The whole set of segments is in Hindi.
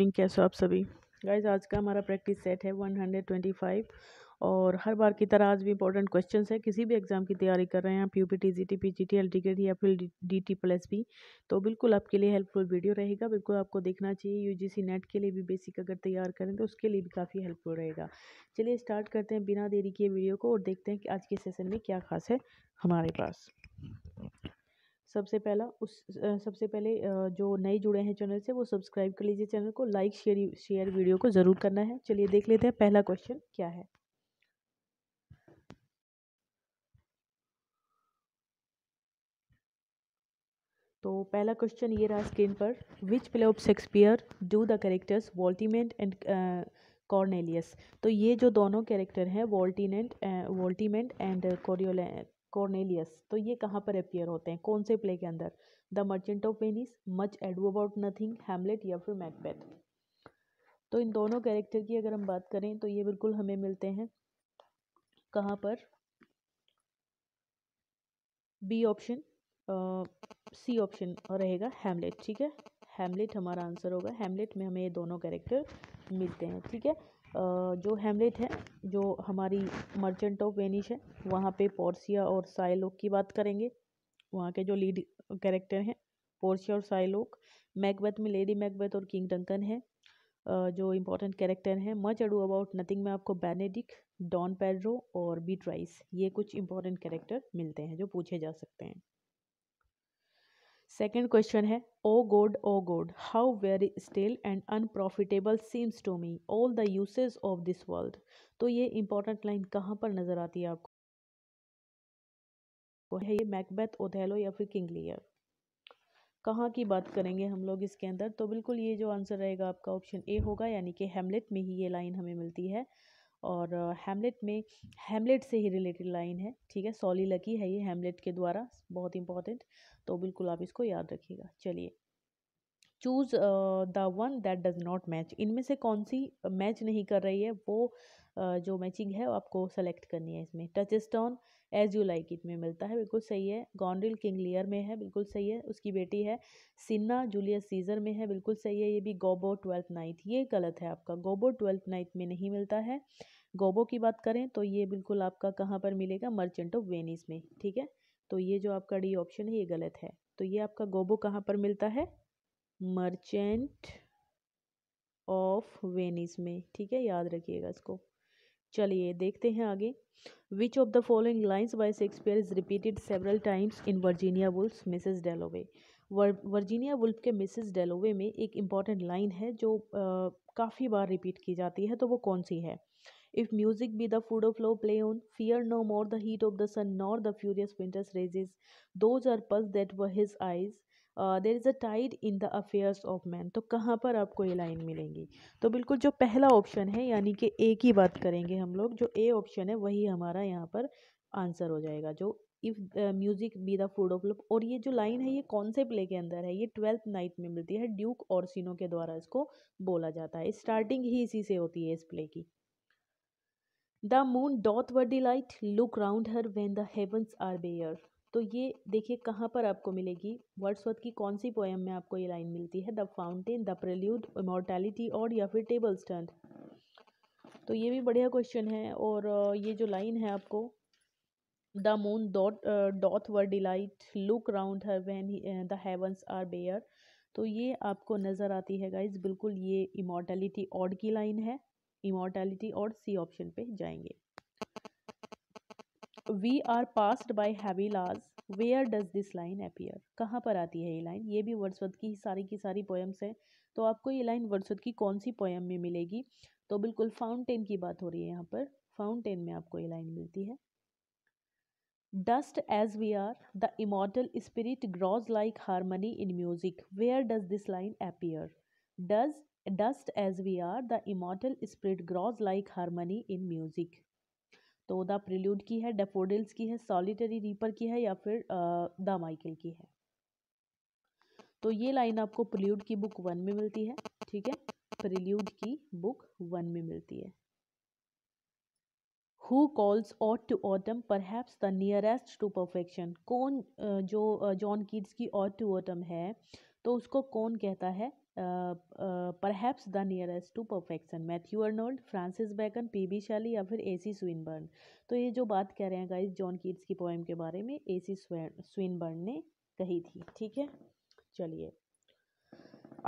मॉर्निंग कैसे हो आप सभी गाइज आज का हमारा प्रैक्टिस सेट है 125 और हर बार की तरह आज भी इंपॉर्टेंट क्वेश्चन है किसी भी एग्ज़ाम की तैयारी कर रहे हैं आप U P T G T P G T L T या फिर डी टी प्लस भी तो बिल्कुल आपके लिए हेल्पफुल वीडियो रहेगा बिल्कुल आपको देखना चाहिए यू जी सी नेट के लिए भी बेसिक अगर तैयार करें तो उसके लिए भी काफ़ी हेल्पफुल रहेगा चलिए स्टार्ट करते हैं बिना देरी किए वीडियो को और देखते हैं कि आज के सेशन में क्या खास है हमारे पास सबसे पहला उस सबसे पहले जो नए जुड़े हैं चैनल से वो सब्सक्राइब कर लीजिए चैनल को लाइक शेयर शेयर वीडियो को ज़रूर करना है चलिए देख लेते हैं पहला क्वेश्चन क्या है तो पहला क्वेश्चन ये रहा स्क्रीन पर which play of Shakespeare do the characters Voltemand and Cornelius तो ये जो दोनों कैरेक्टर हैं वॉल्टीनेंट वॉल्टीमेंट एंड कोरियोले कॉर्नेलियस तो ये कहाँ पर अपियर होते हैं कौन से प्ले के अंदर the merchant of Venice much ado about nothing Hamlet या फिर मैकबेथ तो इन दोनों कैरेक्टर की अगर हम बात करें तो ये बिल्कुल हमें मिलते हैं कहाँ पर बी ऑप्शन सी ऑप्शन रहेगा हेमलेट ठीक है हेमलेट हमारा आंसर होगा हेमलेट में हमें ये दोनों कैरेक्टर मिलते हैं ठीक है जो हेमलेट है जो हमारी मर्चेंट ऑफ वेनिस है वहाँ पे पोर्सिया और साइलोक की बात करेंगे वहाँ के जो लीड कैरेक्टर हैं पोर्सिया और साइलोक मैकबेथ में लेडी मैकबेथ और किंग डंकन है जो इम्पोर्टेंट कैरेक्टर हैं मच अडू अबाउट नथिंग में आपको बेनेडिक डॉन पेड्रो और बीट राइस ये कुछ इंपॉर्टेंट कैरेक्टर मिलते हैं जो पूछे जा सकते हैं सेकेंड क्वेश्चन है ओ God O God how very stale and unprofitable seems to me all the usage of this world तो ये इंपॉर्टेंट लाइन कहाँ पर नज़र आती है आपको है ये मैकबेथ ओथेलो या फिर किंग लियर कहाँ की बात करेंगे हम लोग इसके अंदर तो बिल्कुल ये जो आंसर रहेगा आपका ऑप्शन ए होगा यानी कि हेमलेट में ही ये लाइन हमें मिलती है और हेमलेट में हेमलेट से ही रिलेटेड लाइन है ठीक है सॉली लकी है ये हेमलेट के द्वारा बहुत इंपॉर्टेंट तो बिल्कुल आप इसको याद रखिएगा चलिए choose the one that does not match इनमें से कौन सी मैच नहीं कर रही है वो जो मैचिंग है वो आपको सेलेक्ट करनी है इसमें Touchstone as you like it में मिलता है बिल्कुल सही है गॉन्ड्रिल किंग लियर में है बिल्कुल सही है उसकी बेटी है सिन्ना जूलियस सीजर में है बिल्कुल सही है ये भी गोबो ट्वेल्थ नाइट ये गलत है आपका गोबो ट्वेल्थ नाइट में नहीं मिलता है गोबो की बात करें तो ये बिल्कुल आपका कहाँ पर मिलेगा मर्चेंट ऑफ वेनिस में ठीक है तो ये जो आपका डी ऑप्शन है ये गलत है तो ये आपका गोबो कहाँ पर मिलता है मर्चेंट ऑफ वेनिस में ठीक है याद रखिएगा इसको चलिए देखते हैं आगे which of the following lines by Shakespeare is repeated several times in Virginia Woolf Mrs Dalloway Virginia Woolf के मिसेज डेलोवे में एक इम्पॉर्टेंट लाइन है जो काफ़ी बार रिपीट की जाती है तो वो कौन सी है if music be the food of love play on fear no more the heat of the sun nor the furious winter's rages those are pearls that were his eyes there is a tide in the affairs of man तो कहाँ पर आपको ये लाइन मिलेंगी तो बिल्कुल जो पहला ऑप्शन है यानी कि ए की बात करेंगे हम लोग जो ए ऑप्शन है वही हमारा यहाँ पर आंसर हो जाएगा जो if music be the food of love और ये जो लाइन है ये कॉन्सेप्ट के अंदर है ये ट्वेल्थ नाइट में मिलती है ड्यूक और सीनो के द्वारा इसको बोला जाता है स्टार्टिंग ही इसी से होती है इस प्ले की the moon doth with delight look round her when the heavens are bare तो ये देखिए कहाँ पर आपको मिलेगी वर्ड्सवर्थ की कौन सी पोएम में आपको ये लाइन मिलती है the fountain the prelude immortality और या फिर टेबल स्टैंड तो ये भी बढ़िया क्वेश्चन है और ये जो लाइन है आपको the moon doth doth with delight look round her when the heavens are bare तो ये आपको नज़र आती है गाइज बिल्कुल ये इमोर्टैलिटी ऑड की लाइन है इमोर्टैलिटी और सी ऑप्शन पे जाएंगे we are passed by heavy laws where does this line appear कहाँ पर आती है ये लाइन ये भी वर्षवत की सारी की सारी पोएम्स हैं तो आपको ये लाइन वर्ड्सवर्थ की कौन सी पोएम में मिलेगी तो बिल्कुल फाउंटेन की बात हो रही है यहाँ पर फाउंटेन में आपको ये लाइन मिलती है dust as we are the immortal spirit grows like harmony in music where does this line appear does dust as we are the immortal spirit grows like harmony in music तो द प्रिल्यूड की है डेफोडिल्स की है सॉलिटरी रीपर की है या फिर द माइकल की है तो ये लाइन आपको प्रिल्यूड की बुक वन में मिलती है ठीक है प्रिल्यूड की बुक वन में मिलती है who calls ode to autumn perhaps the nearest to perfection कौन जो जॉन कीट्स की ऑट टू ऑटम है तो उसको कौन कहता है perhaps the nearest to perfection Matthew Arnold Francis Bacon P B Shelley या फिर ए सी स्विनबर्न तो ये जो बात कह रहे हैं गाइज जॉन कीट्स की पोएम के बारे में ए सी स्विनबर्न ने कही थी ठीक है चलिए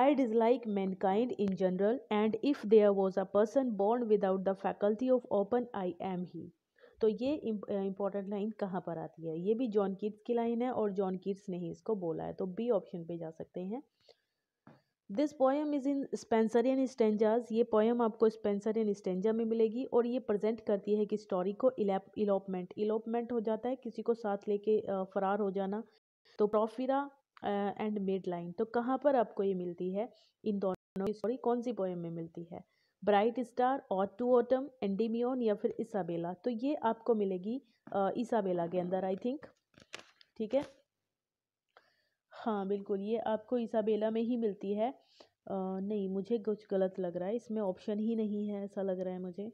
I dislike mankind in general and if there was a person born without the faculty of open I am he तो ये इम्पॉर्टेंट लाइन कहाँ पर आती है ये भी जॉन किट्स की लाइन है और जॉन किट्स ने ही इसको बोला है तो बी ऑप्शन पे जा सकते हैं this poem is in Spenserian stanzas ये पोएम आपको स्पेंसरियन स्टेंजा में मिलेगी और ये प्रेजेंट करती है कि स्टोरी को इलोपमेंट इलोपमेंट हो जाता है किसी को साथ लेके फरार हो जाना तो प्रॉफिरा एंड मिड लाइन तो कहाँ पर आपको ये मिलती है इन दोनों स्टोरी कौन सी पोएम में मिलती है ब्राइट स्टार और टू ऑटम एंडीमियोन या फिर इसाबेला तो ये आपको मिलेगी इसाबेला के अंदर आई थिंक ठीक है हाँ बिल्कुल ये आपको इसाबेला में ही मिलती है आ, नहीं मुझे कुछ गलत लग रहा है इसमें ऑप्शन ही नहीं है ऐसा लग रहा है मुझे।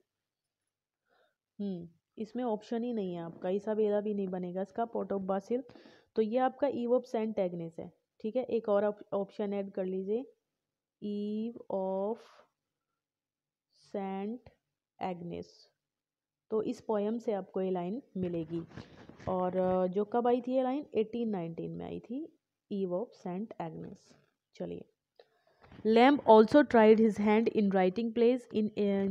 हम्म इसमें ऑप्शन ही नहीं है आपका इसाबेला भी नहीं बनेगा इसका ऑफ बासिल तो ये आपका ईव ऑफ सेंट एग्नेस है, ठीक है? एक और ऑप्शन ऐड कर लीजिए ईव ऑफ सेंट एग्नेस तो इस पोएम से आपको ये लाइन मिलेगी और जो कब आई थी ये लाइन 1819 में आई थी। ईव ऑफ सेंट एग्नेस चलिए Lamb also tried his hand in writing plays in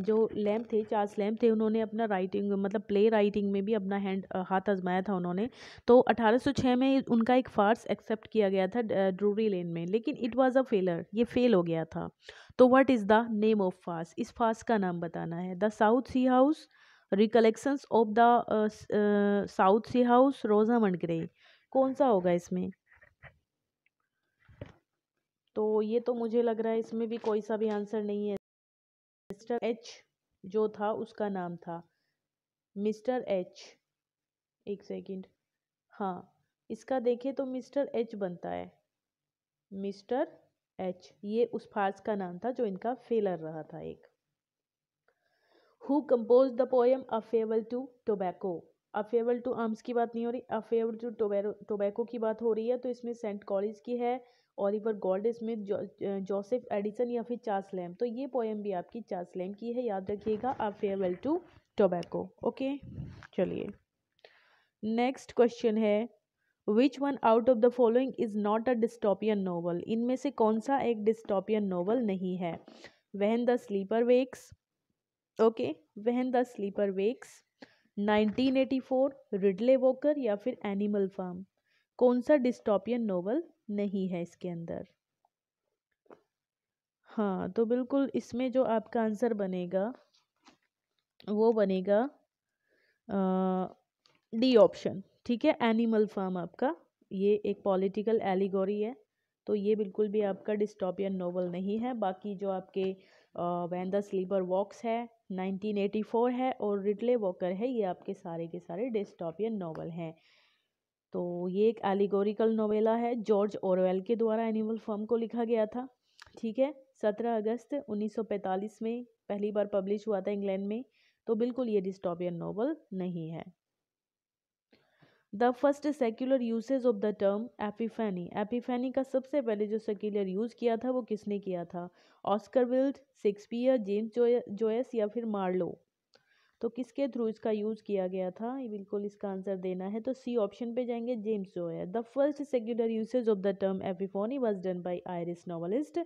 जो लैम्प थे चार्ल्स लैम्प थे उन्होंने अपना राइटिंग मतलब प्ले राइटिंग में भी अपना हैंड uh, हाथ आजमाया था उन्होंने तो 1806 में उनका एक फार्स एक्सेप्ट किया गया था ड्रूरी uh, लेन में लेकिन इट वाज अ फेलर ये फेल हो गया था तो what is the name of farce इस फार्स का नाम बताना है the south sea house recollections of the south sea house Rosamund Gray कौन सा होगा इसमें तो ये तो मुझे लग रहा है इसमें भी कोई सा भी आंसर नहीं है मिस्टर एच जो था उसका नाम था मिस्टर एच एक सेकंड हाँ इसका देखें तो मिस्टर एच बनता है मिस्टर एच ये उस फार्स का नाम था जो इनका फेलर रहा था एक who compose the poem a farewell to tobacco affable to arms की बात नहीं हो रही अफेबल टू टोबैको की बात हो रही है तो इसमें सेंट कॉलेज की है Oliver Goldsmith Joseph Addison या फिर चार्ल्स लैम तो ये पोएम भी आपकी चार्ल्स लैम की है याद रखिएगा अफेबल टू टोबैको ओके चलिए नेक्स्ट क्वेश्चन है which one out of the following is not a dystopian novel इनमें से कौन सा एक डिस्टोपियन नोवल नहीं है when the sleeper wakes okay when the sleeper wakes 1984 Riddley Walker या फिर एनिमल फार्म कौन सा डिस्टॉपियन नोवेल नहीं है इसके अंदर हाँ तो बिल्कुल इसमें जो आपका आंसर बनेगा वो बनेगा डी ऑप्शन ठीक है एनिमल फार्म आपका ये एक पॉलिटिकल एलिगोरी है तो ये बिल्कुल भी आपका डिस्टॉपियन नोवेल नहीं है बाकी जो आपके वैन द स्लीपर वॉक्स है 1984 है और रिडले वॉकर है ये आपके सारे के सारे डिस्टॉपियन नावल हैं तो ये एक एलिगोरिकल नोवेला है जॉर्ज ओरवेल के द्वारा एनिमल फॉर्म को लिखा गया था ठीक है 17 अगस्त 1945 में पहली बार पब्लिश हुआ था इंग्लैंड में तो बिल्कुल ये डिस्टॉपियन नावल नहीं है the first secular usage of the term epiphany epiphany का सबसे पहले जो सेक्युलर यूज़ किया था वो किसने किया था Oscar Wilde Shakespeare James Joyce या फिर मार्लो तो किसके थ्रू इसका यूज़ किया गया था बिल्कुल इसका आंसर देना है तो सी ऑप्शन पे जाएंगे James Joyce the first secular usage of the term epiphany was done by Irish novelist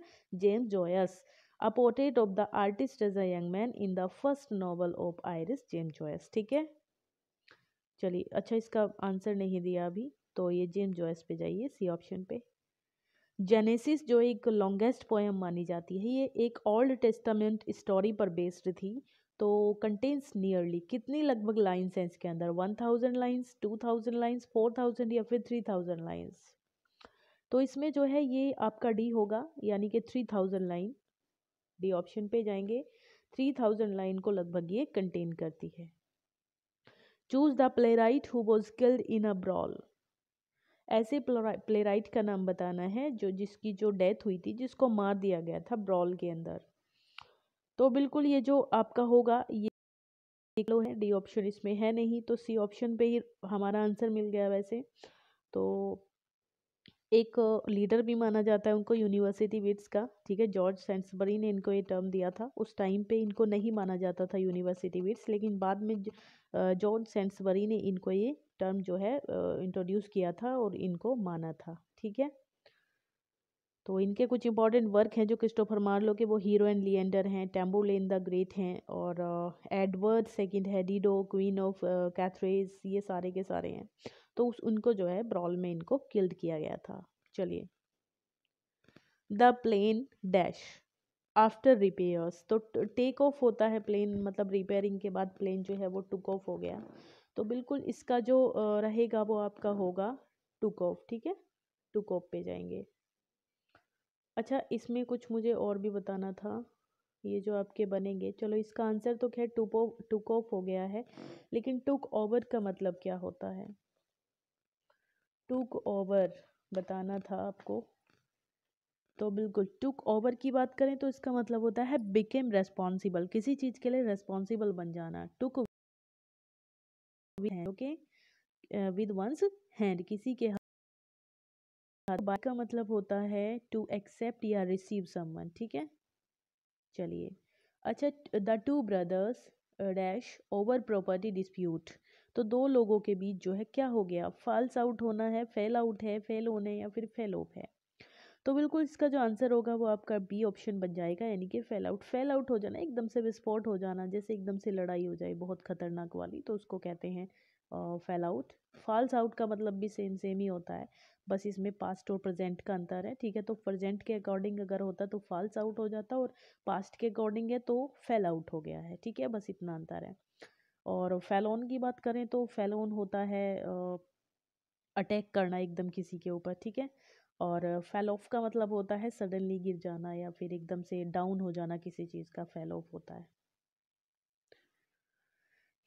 James Joyce a portrait of the artist as a young man in the first novel of Irish James Joyce ठीक है चलिए अच्छा इसका आंसर नहीं दिया अभी तो ये जेम जॉयस पे जाइए सी ऑप्शन पे जेनेसिस जो एक लॉन्गेस्ट पोएम मानी जाती है ये एक ओल्ड टेस्टामेंट स्टोरी पर बेस्ड थी तो कंटेंस नियरली कितनी लगभग लाइन्स हैं इसके अंदर one thousand lines two thousand lines four thousand या फिर थ्री थाउजेंड लाइन्स तो इसमें जो है ये आपका डी होगा यानी कि three thousand line D option पे जाएंगे थ्री थाउजेंड लाइन को लगभग ये कंटेन करती है choose the playwright who was killed in a brawl ऐसे प्लेराइट का नाम बताना है जो जिसकी जो डेथ हुई थी जिसको मार दिया गया था ब्रॉल के अंदर तो बिल्कुल ये जो आपका होगा ये लो है डी ऑप्शन इसमें है नहीं तो सी ऑप्शन पे ही हमारा आंसर मिल गया वैसे तो एक लीडर भी माना जाता है उनको यूनिवर्सिटी विट्स का ठीक है जॉर्ज सेंसबरी ने इनको ये टर्म दिया था उस टाइम पे इनको नहीं माना जाता था यूनिवर्सिटी विट्स लेकिन बाद में जॉर्ज सेंसबरी ने इनको ये टर्म जो है इंट्रोड्यूस किया था और इनको माना था ठीक है तो इनके कुछ इंपॉर्टेंट वर्क हैं जो क्रिस्टोफर मार्लो के वो हीरो एंड लियंडर हैं टेम्बो लेन द ग्रेट हैं और एडवर्ड uh, सेकंड है डीडो क्वीन ऑफ कैथरेज ये सारे के सारे हैं तो उस उनको जो है ब्रॉल में इनको किल्ड किया गया था चलिए the plane dash after repairs तो टेक ऑफ होता है प्लेन मतलब रिपेयरिंग के बाद प्लेन जो है वो टुक ऑफ हो गया तो बिल्कुल इसका जो uh, रहेगा वो आपका होगा टुक ऑफ ठीक है टुक ऑफ पे जाएंगे अच्छा इसमें कुछ मुझे और भी बताना था ये जो आपके बनेंगे चलो इसका आंसर तो खैर टूपो टुक ऑफ हो गया है लेकिन टुक ओवर का मतलब क्या होता है टुक ओवर बताना था आपको तो बिल्कुल टुक ओवर की बात करें तो इसका मतलब होता है बिकेम रेस्पॉन्सिबल किसी चीज़ के लिए रेस्पॉन्सिबल बन जाना took okay with one's hand किसी के हाँ, तो बाय का मतलब होता है टू एक्सेप्ट या रिसीव समवन ठीक है चलिए अच्छा the two brothers dash over property dispute तो दो लोगों के बीच जो है क्या हो गया फॉल्स आउट होना है फेल आउट है फेल होने या फिर फेल ऑफ है तो बिल्कुल इसका जो आंसर होगा वो आपका बी ऑप्शन बन जाएगा यानी कि फेल आउट फेल आउट हो जाना एकदम से विस्फोट हो जाना जैसे एकदम से लड़ाई हो जाए बहुत खतरनाक वाली तो उसको कहते हैं फेल आउट फॉल्स आउट का मतलब भी सेम सेम ही होता है बस इसमें पास्ट और प्रेजेंट का अंतर है ठीक है तो प्रेजेंट के अकॉर्डिंग अगर होता तो फॉल्स आउट हो जाता और पास्ट के अकॉर्डिंग है तो फेल आउट हो गया है ठीक है बस इतना अंतर है और फेलोन की बात करें तो फेलोन होता है अटैक करना एकदम किसी के ऊपर ठीक है और फेल ऑफ का मतलब होता है सडनली गिर जाना या फिर एकदम से डाउन हो जाना किसी चीज़ का फेल ऑफ होता है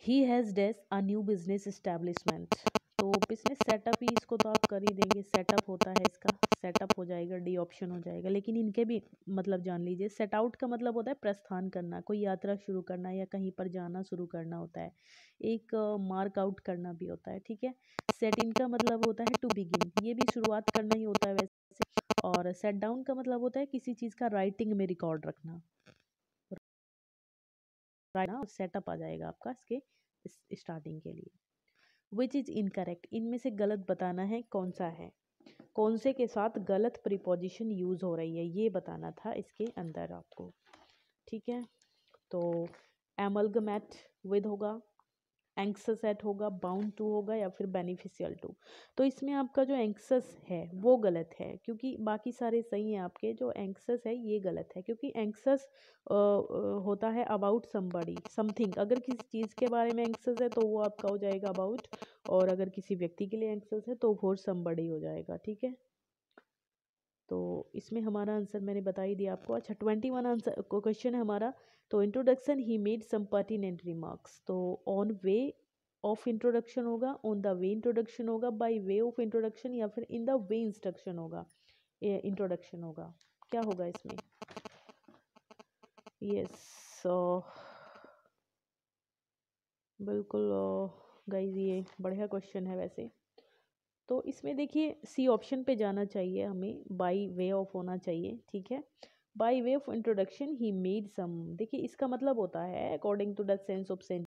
he has dash a new business establishment तो इसमें सेटअप ही इसको तो आप कर ही देंगे सेटअप होता है इसका सेटअप हो जाएगा डी ऑप्शन हो जाएगा लेकिन इनके भी मतलब जान लीजिए सेट आउट का मतलब होता है प्रस्थान करना कोई यात्रा शुरू करना या कहीं पर जाना शुरू करना होता है एक मार्क आउट करना भी होता है ठीक है सेट इन का मतलब होता है टू बिगिन ये भी शुरुआत करना ही होता है वैसे और सेट डाउन का मतलब होता है किसी चीज़ का राइटिंग में रिकॉर्ड रखना सेटअप आ जाएगा आपका इसके स्टार्टिंग के लिए विच इज़ इनकरेक्ट इनमें से गलत बताना है कौन सा है कौन से के साथ गलत प्रिपोजिशन यूज़ हो रही है ये बताना था इसके अंदर आपको ठीक है तो एमलगमेट विद होगा एंक्सस एट होगा बाउंड टू होगा या फिर बेनिफिशियल टू तो इसमें आपका जो एंक्सस है वो गलत है क्योंकि बाकी सारे सही हैं आपके जो एंक्सस है ये गलत है क्योंकि एंक्सस होता है अबाउट समबड़ी समथिंग अगर किसी चीज़ के बारे में एंक्सस है तो वो आपका हो जाएगा अबाउट और अगर किसी व्यक्ति के लिए एंक्सस है तो घोर समबड़ी हो जाएगा ठीक है तो इसमें हमारा आंसर मैंने बता ही दिया आपको अच्छा ट्वेंटी वन आंसर क्वेश्चन है हमारा तो introduction he made some pertinent remarks तो ऑन वे ऑफ इंट्रोडक्शन होगा ऑन द वे इंट्रोडक्शन होगा बाय वे ऑफ इंट्रोडक्शन या फिर इन द वे इंस्ट्रक्शन होगा इंट्रोडक्शन होगा क्या होगा इसमें यस yes, uh, बिल्कुल गाइज ये बढ़िया क्वेश्चन है वैसे तो इसमें देखिए सी ऑप्शन पे जाना चाहिए हमें बाई वे ऑफ होना चाहिए ठीक है by way of introduction he made some देखिए इसका मतलब होता है according to the sense of sense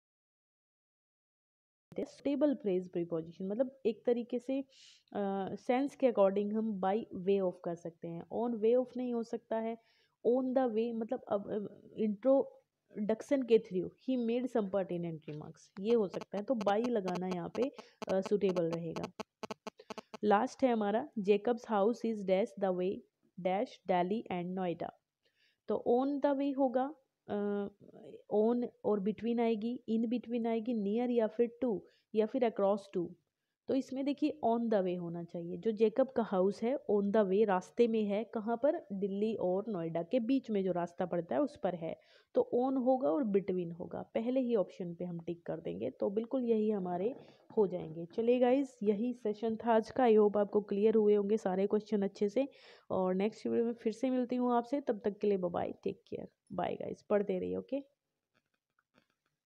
stable phrase preposition मतलब एक तरीके से सेंस uh, के अकॉर्डिंग हम बाई वे ऑफ कर सकते हैं ऑन वे ऑफ नहीं हो सकता है ऑन द वे मतलब अब इंट्रोडक्शन के through he made some pertinent remarks ये हो सकता है तो बाई लगाना यहाँ पे सुटेबल uh, रहेगा लास्ट है हमारा Jacob's house is dash the way dash Delhi and Noida तो ऑन द वे होगा ऑन और बिटवीन आएगी इन बिटवीन आएगी नियर या फिर टू या फिर अक्रॉस टू तो इसमें देखिए ऑन द वे होना चाहिए जो जेकब का हाउस है ऑन द वे रास्ते में है कहाँ पर दिल्ली और नोएडा के बीच में जो रास्ता पड़ता है उस पर है तो ऑन होगा और बिटवीन होगा पहले ही ऑप्शन पे हम टिक कर देंगे तो बिल्कुल यही हमारे हो जाएंगे चलिए गाइज यही सेशन था आज का आई होप आपको क्लियर हुए होंगे सारे क्वेश्चन अच्छे से और नेक्स्ट वीडियो में फिर से मिलती हूँ आपसे तब तक के लिए bye take care bye guys पढ़ते रहिए ओके